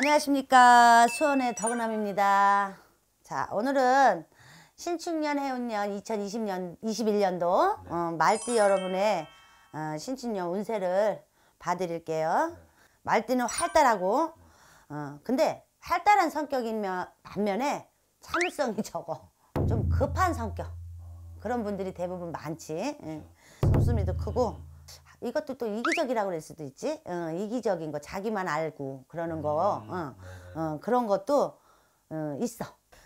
안녕하십니까 수원의 더은함입니다자 오늘은 신축년 해운년 2020년 21년도 네. 어, 말띠 여러분의 어, 신축년 운세를 봐드릴게요 네. 말띠는 활달하고 어, 근데 활달한 성격인 반면에 참을성이 적어 좀 급한 성격 그런 분들이 대부분 많지 예. 숨숨이도 그렇죠. 크고 이것도 또 이기적이라고 그럴 수도 있지. 어, 이기적인 거 자기만 알고 그러는 거 음, 어, 네. 어, 그런 것도 어, 있어.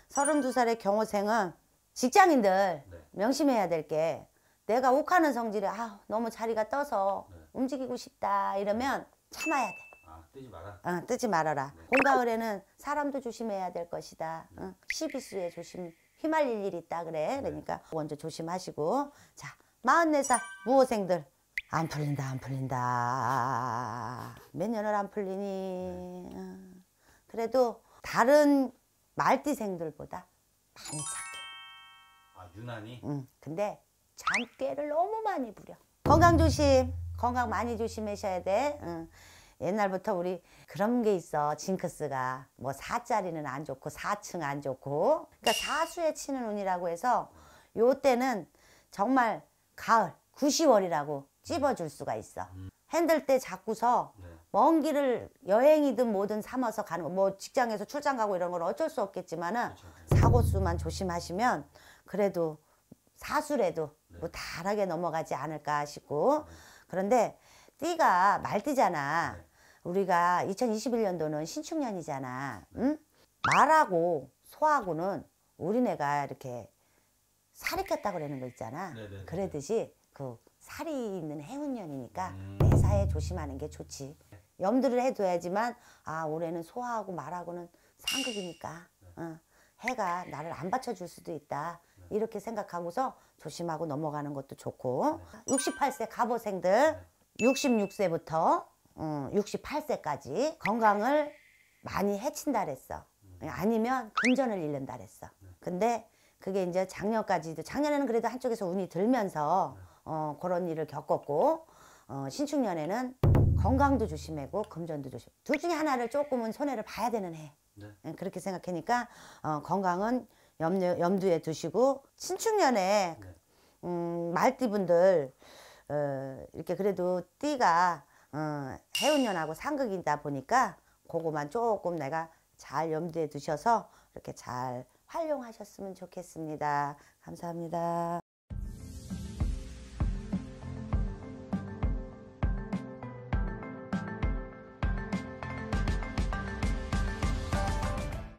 서른두 살의 경호생은 직장인들 네. 명심해야 될 게 내가 욱하는 성질에 아 너무 자리가 떠서 네. 움직이고 싶다 이러면 참아야 돼. 아, 뜨지 마라. 어, 뜨지 말아라. 네. 봄가을에는 사람도 조심해야 될 것이다. 응? 시비수에 조심 휘말릴 일이 있다 그래. 그러니까 먼저 조심하시고 자 44살 무호생들 안 풀린다 안 풀린다 몇 년을 안 풀리니 네. 어. 그래도 다른 말띠생들보다 많이 착해 아 유난히? 응 근데 잠깨를 너무 많이 부려 건강 조심 건강 많이 조심하셔야 돼 응. 옛날부터 우리 그런 게 있어 징크스가 뭐 4짜리는 안 좋고 4층 안 좋고 그러니까 사수에 치는 운이라고 해서 요때는 정말 가을 9시월이라고 찝어줄 수가 있어. 음. 핸들 때 자꾸서 네. 먼 길을 여행이든 뭐든 삼아서 가는 뭐 직장에서 출장 가고 이런 걸 어쩔 수 없겠지만은 그렇죠, 그렇죠. 사고 수만 조심하시면 그래도 사수라도 뭐다르게 네. 넘어가지 않을까 싶고 네. 그런데 띠가 말띠잖아. 우리가 2021년도는 신축년이잖아. 응? 말하고 소하고는 우리네가 이렇게 살이 꼈다 그러는 거 있잖아. 그러듯이 그 살이 있는 해운년이니까 매사에 음. 조심하는 게 좋지. 염두를 해둬야지만 아 올해는 소화하고 말하고는 상극이니까 네. 어, 해가 나를 안 받쳐줄 수도 있다. 네. 이렇게 생각하고서 조심하고 넘어가는 것도 좋고 68세 갑오생들 66세부터 음, 어, 68세까지 건강을 많이 해친다 그랬어. 음. 아니면 금전을 잃는다 그랬어. 근데 그게 이제 작년까지도 작년에는 그래도 한쪽에서 운이 들면서 어, 그런 일을 겪었고 어, 신축년에는 건강도 조심하고 금전도 조심. 둘 중에 하나를 조금은 손해를 봐야 되는 해. 네. 예, 그렇게 생각하니까 어, 건강은 염려, 염두에 두시고 신축년에 네. 음, 말띠분들 어, 이렇게 그래도 띠가 어, 해운년하고 상극이다 보니까 그거만 조금 내가 잘 염두에 두셔서 이렇게 잘 활용하셨으면 좋겠습니다. 감사합니다.